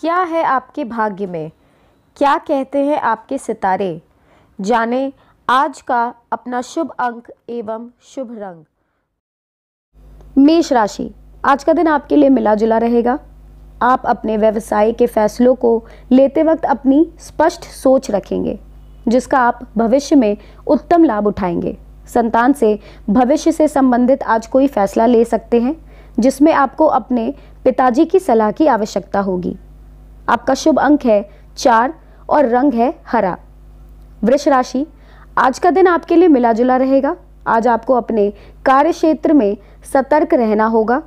क्या है आपके भाग्य में क्या कहते हैं आपके सितारे जाने आज का अपना शुभ अंक एवं शुभ रंग मेष राशि आज का दिन आपके लिए मिला जुला रहेगा आप अपने व्यवसाय के फैसलों को लेते वक्त अपनी स्पष्ट सोच रखेंगे जिसका आप भविष्य में उत्तम लाभ उठाएंगे संतान से भविष्य से संबंधित आज कोई फैसला ले सकते हैं जिसमें आपको अपने पिताजी की सलाह की आवश्यकता होगी आपका शुभ अंक है चार और रंग है हरा वृक्ष राशि आज का दिन आपके लिए मिला जुला रहेगा आज आपको अपने कार्य क्षेत्र में सतर्क रहना होगा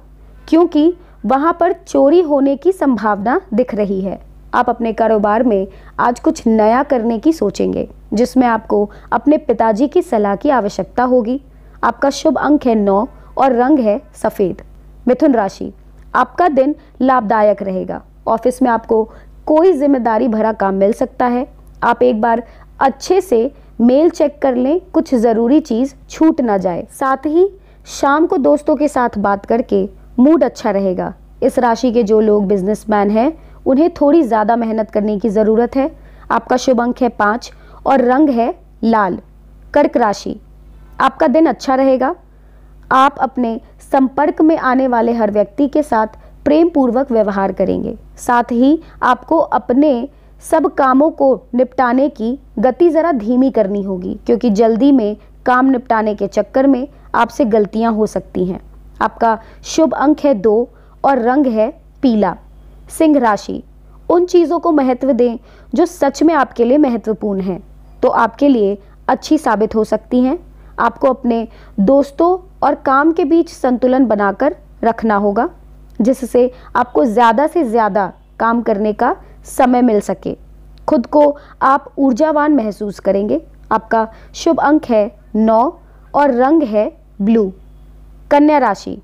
क्योंकि वहां पर चोरी होने की संभावना दिख रही है आप अपने कारोबार में आज कुछ नया करने की सोचेंगे जिसमें आपको अपने पिताजी की सलाह की आवश्यकता होगी आपका शुभ अंक है नौ और रंग है सफ़ेद मिथुन राशि आपका दिन लाभदायक रहेगा ऑफिस में आपको कोई जिम्मेदारी भरा काम मिल सकता है आप एक बार अच्छे से मेल चेक कर लें कुछ ज़रूरी चीज़ छूट ना जाए साथ ही शाम को दोस्तों के साथ बात करके मूड अच्छा रहेगा इस राशि के जो लोग बिजनेसमैन हैं उन्हें थोड़ी ज़्यादा मेहनत करने की ज़रूरत है आपका शुभ अंक है पाँच और रंग है लाल कर्क राशि आपका दिन अच्छा रहेगा आप अपने संपर्क में आने वाले हर व्यक्ति के साथ प्रेम पूर्वक व्यवहार करेंगे साथ ही आपको अपने सब कामों को निपटाने की गति ज़रा धीमी करनी होगी क्योंकि जल्दी में काम निपटाने के चक्कर में आपसे गलतियां हो सकती हैं आपका शुभ अंक है दो और रंग है पीला सिंह राशि उन चीज़ों को महत्व दें जो सच में आपके लिए महत्वपूर्ण हैं तो आपके लिए अच्छी साबित हो सकती हैं आपको अपने दोस्तों और काम के बीच संतुलन बनाकर रखना होगा जिससे आपको ज़्यादा से ज़्यादा काम करने का समय मिल सके खुद को आप ऊर्जावान महसूस करेंगे आपका शुभ अंक है नौ और रंग है ब्लू कन्या राशि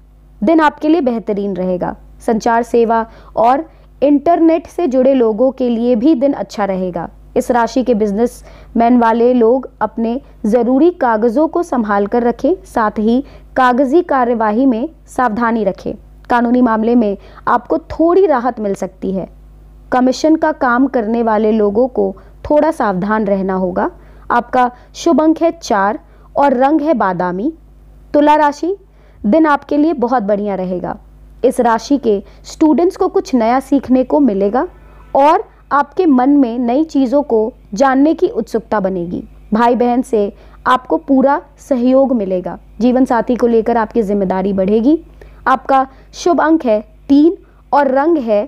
दिन आपके लिए बेहतरीन रहेगा संचार सेवा और इंटरनेट से जुड़े लोगों के लिए भी दिन अच्छा रहेगा इस राशि के बिजनेस मैन वाले लोग अपने ज़रूरी कागज़ों को संभाल कर रखें साथ ही कागजी कार्यवाही में सावधानी रखें कानूनी मामले में आपको थोड़ी राहत मिल सकती है कमीशन का काम करने वाले लोगों को थोड़ा सावधान रहना होगा आपका शुभ अंक है चार और रंग है बादामी तुला राशि दिन आपके लिए बहुत बढ़िया रहेगा इस राशि के स्टूडेंट्स को कुछ नया सीखने को मिलेगा और आपके मन में नई चीज़ों को जानने की उत्सुकता बनेगी भाई बहन से आपको पूरा सहयोग मिलेगा जीवन साथी को लेकर आपकी जिम्मेदारी बढ़ेगी आपका शुभ अंक है तीन और रंग है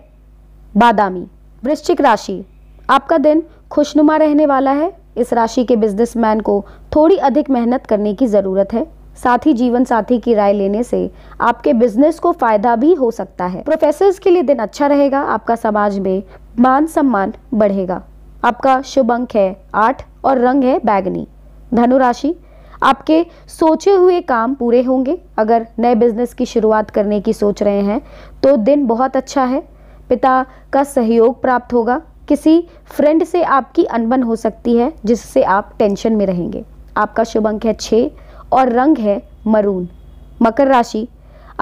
बादामी वृश्चिक राशि आपका दिन खुशनुमा रहने वाला है इस राशि के बिजनेसमैन को थोड़ी अधिक मेहनत करने की ज़रूरत है साथ ही जीवन साथी की राय लेने से आपके बिजनेस को फायदा भी हो सकता है प्रोफेसर के लिए दिन अच्छा रहेगा आपका समाज में मान सम्मान बढ़ेगा आपका शुभ अंक है आठ और रंग है बैगनी धनुराशि आपके सोचे हुए काम पूरे होंगे अगर नए बिजनेस की शुरुआत करने की सोच रहे हैं तो दिन बहुत अच्छा है पिता का सहयोग प्राप्त होगा किसी फ्रेंड से आपकी अनबन हो सकती है जिससे आप टेंशन में रहेंगे आपका शुभ अंक है छः और रंग है मरून मकर राशि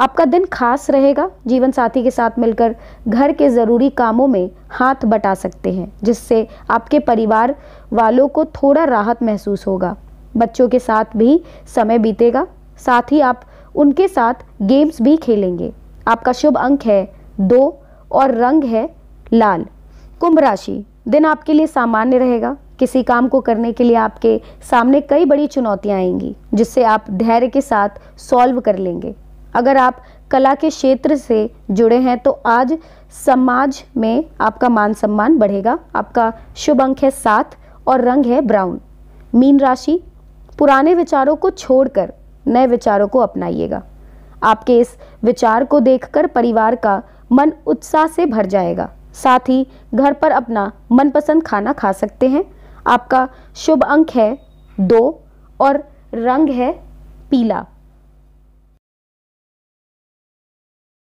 आपका दिन खास रहेगा जीवन साथी के साथ मिलकर घर के ज़रूरी कामों में हाथ बटा सकते हैं जिससे आपके परिवार वालों को थोड़ा राहत महसूस होगा बच्चों के साथ भी समय बीतेगा साथ ही आप उनके साथ गेम्स भी खेलेंगे आपका शुभ अंक है दो और रंग है लाल कुंभ राशि दिन आपके लिए सामान्य रहेगा किसी काम को करने के लिए आपके सामने कई बड़ी चुनौतियाँ आएंगी जिससे आप धैर्य के साथ सॉल्व कर लेंगे अगर आप कला के क्षेत्र से जुड़े हैं तो आज समाज में आपका मान सम्मान बढ़ेगा आपका शुभ अंक है सात और रंग है ब्राउन मीन राशि पुराने विचारों को छोड़कर नए विचारों को अपनाइएगा आपके इस विचार को देखकर परिवार का मन उत्साह से भर जाएगा साथ ही घर पर अपना मनपसंद खाना खा सकते हैं आपका शुभ अंक है दो और रंग है पीला